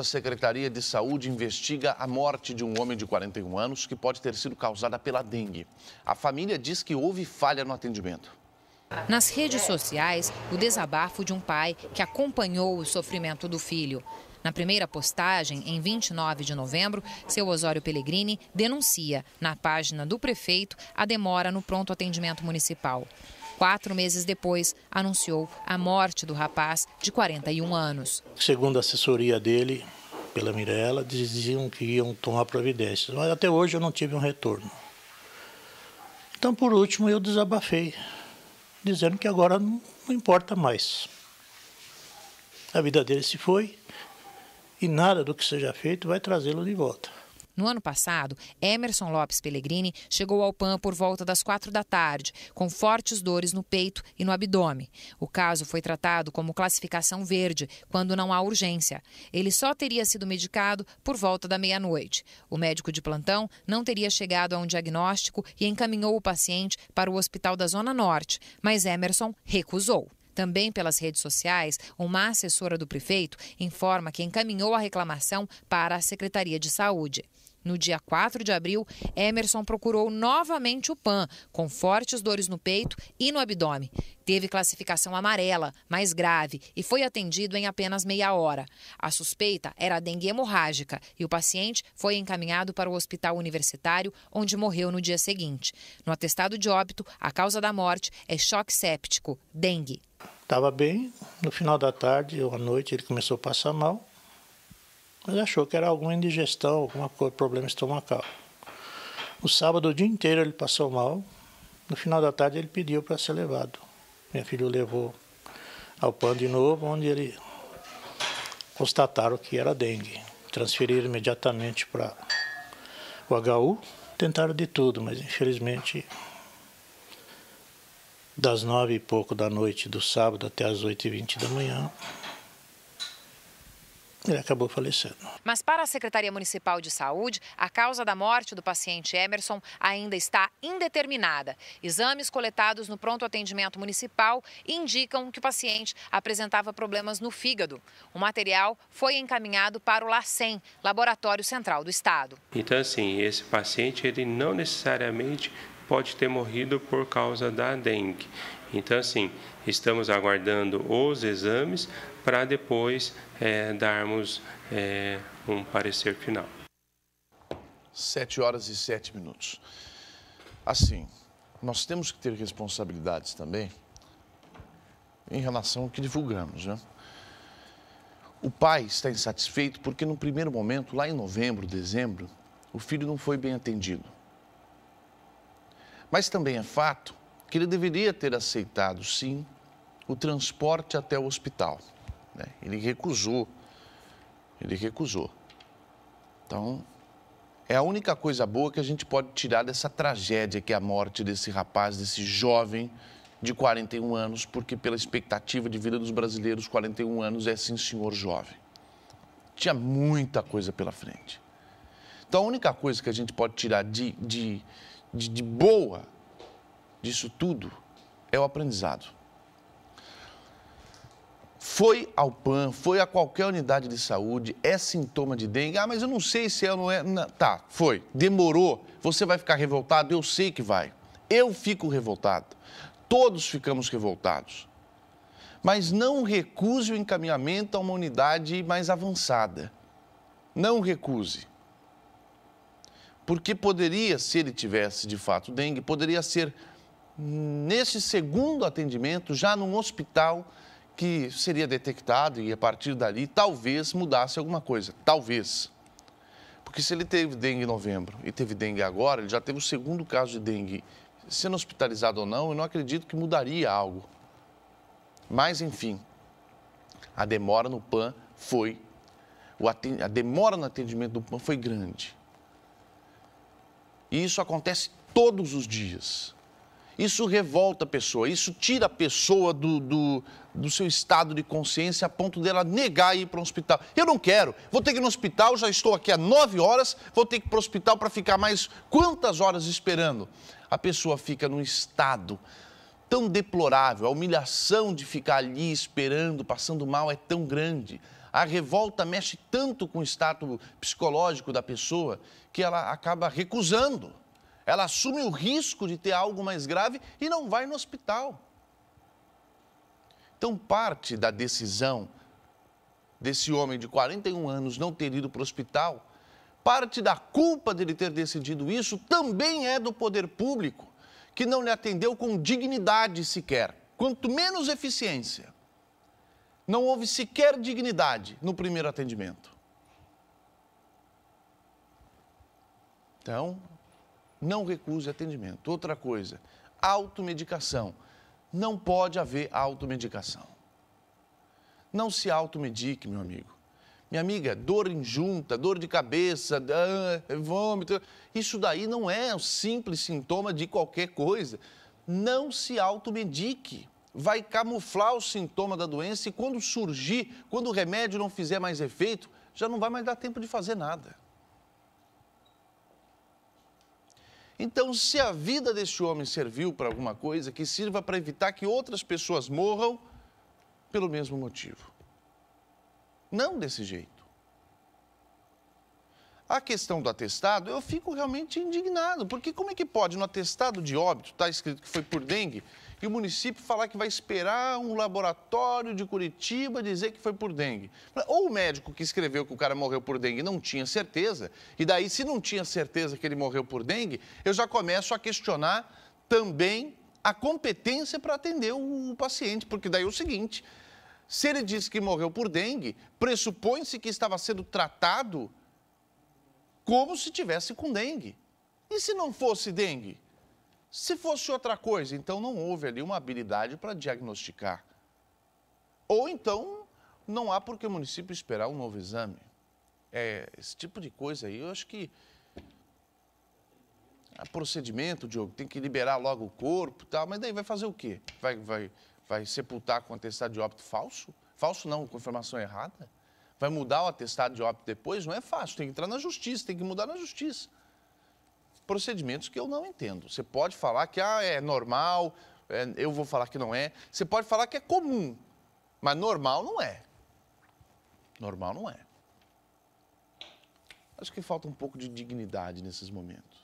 A Secretaria de Saúde investiga a morte de um homem de 41 anos que pode ter sido causada pela dengue. A família diz que houve falha no atendimento. Nas redes sociais, o desabafo de um pai que acompanhou o sofrimento do filho. Na primeira postagem, em 29 de novembro, seu Osório Pellegrini denuncia, na página do prefeito, a demora no pronto atendimento municipal. Quatro meses depois, anunciou a morte do rapaz de 41 anos. Segundo a assessoria dele, pela Mirella, diziam que iam tomar providências, mas até hoje eu não tive um retorno. Então, por último, eu desabafei, dizendo que agora não, importa mais. A vida dele se foi e nada do que seja feito vai trazê-lo de volta. No ano passado, Emerson Lopes Pellegrini chegou ao PAN por volta das quatro da tarde, com fortes dores no peito e no abdômen. O caso foi tratado como classificação verde, quando não há urgência. Ele só teria sido medicado por volta da meia-noite. O médico de plantão não teria chegado a um diagnóstico e encaminhou o paciente para o hospital da Zona Norte, mas Emerson recusou. Também pelas redes sociais, uma assessora do prefeito informa que encaminhou a reclamação para a Secretaria de Saúde. No dia 4 de abril, Emerson procurou novamente o PAN, com fortes dores no peito e no abdômen. Teve classificação amarela, mais grave, e foi atendido em apenas meia hora. A suspeita era dengue hemorrágica e o paciente foi encaminhado para o hospital universitário, onde morreu no dia seguinte. No atestado de óbito, a causa da morte é choque séptico, dengue. Estava bem, no final da tarde ou à noite ele começou a passar mal. Mas achou que era alguma indigestão, alguma coisa, problema estomacal. O sábado, o dia inteiro, ele passou mal. No final da tarde, ele pediu para ser levado. Minha filha o levou ao PAN de novo, onde ele constataram que era dengue. Transferiram imediatamente para o HU. Tentaram de tudo, mas infelizmente, das nove e pouco da noite do sábado até as oito e vinte da manhã, ele acabou falecendo. Mas para a Secretaria Municipal de Saúde, a causa da morte do paciente Emerson ainda está indeterminada. Exames coletados no pronto atendimento municipal indicam que o paciente apresentava problemas no fígado. O material foi encaminhado para o LACEN, Laboratório Central do Estado. Então, assim, esse paciente ele não necessariamente pode ter morrido por causa da dengue. Então, assim, estamos aguardando os exames para depois é, darmos é, um parecer final. Sete horas e sete minutos. Assim, nós temos que ter responsabilidades também em relação ao que divulgamos, né? O pai está insatisfeito porque, no primeiro momento, lá em novembro, dezembro, o filho não foi bem atendido. Mas também é fato que ele deveria ter aceitado, sim, o transporte até o hospital. Né? Ele recusou. Ele recusou. Então, é a única coisa boa que a gente pode tirar dessa tragédia que é a morte desse rapaz, desse jovem de 41 anos, porque pela expectativa de vida dos brasileiros, 41 anos é sim senhor jovem. Tinha muita coisa pela frente. Então a única coisa que a gente pode tirar de, de, de, de boa disso tudo é o aprendizado. Foi ao PAN, foi a qualquer unidade de saúde, é sintoma de dengue. Ah, mas eu não sei se é ou não é. Não, tá, foi. Demorou. Você vai ficar revoltado? Eu sei que vai. Eu fico revoltado. Todos ficamos revoltados. Mas não recuse o encaminhamento a uma unidade mais avançada. Não recuse porque poderia, se ele tivesse de fato dengue, poderia ser nesse segundo atendimento, já num hospital que seria detectado e a partir dali talvez mudasse alguma coisa. Talvez. Porque se ele teve dengue em novembro e teve dengue agora, ele já teve o segundo caso de dengue. Sendo hospitalizado ou não, eu não acredito que mudaria algo. Mas, enfim, a demora no PAN foi. A demora no atendimento do PAN foi grande. E isso acontece todos os dias. Isso revolta a pessoa, isso tira a pessoa do, do, do seu estado de consciência a ponto dela negar ir para um hospital. Eu não quero, vou ter que ir no hospital, já estou aqui há nove horas, vou ter que ir para o hospital para ficar mais quantas horas esperando? A pessoa fica num estado tão deplorável, a humilhação de ficar ali esperando, passando mal é tão grande. A revolta mexe tanto com o status psicológico da pessoa que ela acaba recusando. Ela assume o risco de ter algo mais grave e não vai no hospital. Então, parte da decisão desse homem de 41 anos não ter ido para o hospital, parte da culpa dele ter decidido isso também é do poder público, que não lhe atendeu com dignidade sequer, quanto menos eficiência. Não houve sequer dignidade no primeiro atendimento. Então, não recuse atendimento. Outra coisa, automedicação. Não pode haver automedicação. Não se automedique, meu amigo. Minha amiga, dor em junta, dor de cabeça, vômito, isso daí não é um simples sintoma de qualquer coisa. Não se automedique. Vai camuflar o sintoma da doença e quando surgir, quando o remédio não fizer mais efeito, já não vai mais dar tempo de fazer nada. Então, se a vida deste homem serviu para alguma coisa, que sirva para evitar que outras pessoas morram pelo mesmo motivo. Não desse jeito. A questão do atestado, eu fico realmente indignado, porque como é que pode no atestado de óbito estar tá escrito que foi por dengue e o município falar que vai esperar um laboratório de Curitiba dizer que foi por dengue. Ou o médico que escreveu que o cara morreu por dengue não tinha certeza, e daí, se não tinha certeza que ele morreu por dengue, eu já começo a questionar também a competência para atender o, paciente, porque daí é o seguinte. Se ele disse que morreu por dengue, pressupõe-se que estava sendo tratado como se tivesse com dengue. E se não fosse dengue? Se fosse outra coisa, então não houve ali uma habilidade para diagnosticar. Ou então não há por que o município esperar um novo exame. É, esse tipo de coisa aí, eu acho que é procedimento, Diogo, tem que liberar logo o corpo e tal, mas daí vai fazer o quê? Vai, vai, vai sepultar com atestado de óbito falso? Falso não, confirmação errada? Vai mudar o atestado de óbito depois? Não é fácil, tem que entrar na justiça, tem que mudar na justiça procedimentos que eu não entendo. Você pode falar que ah, é normal, é, eu vou falar que não é. Você pode falar que é comum, mas normal não é. Normal não é. Acho que falta um pouco de dignidade nesses momentos.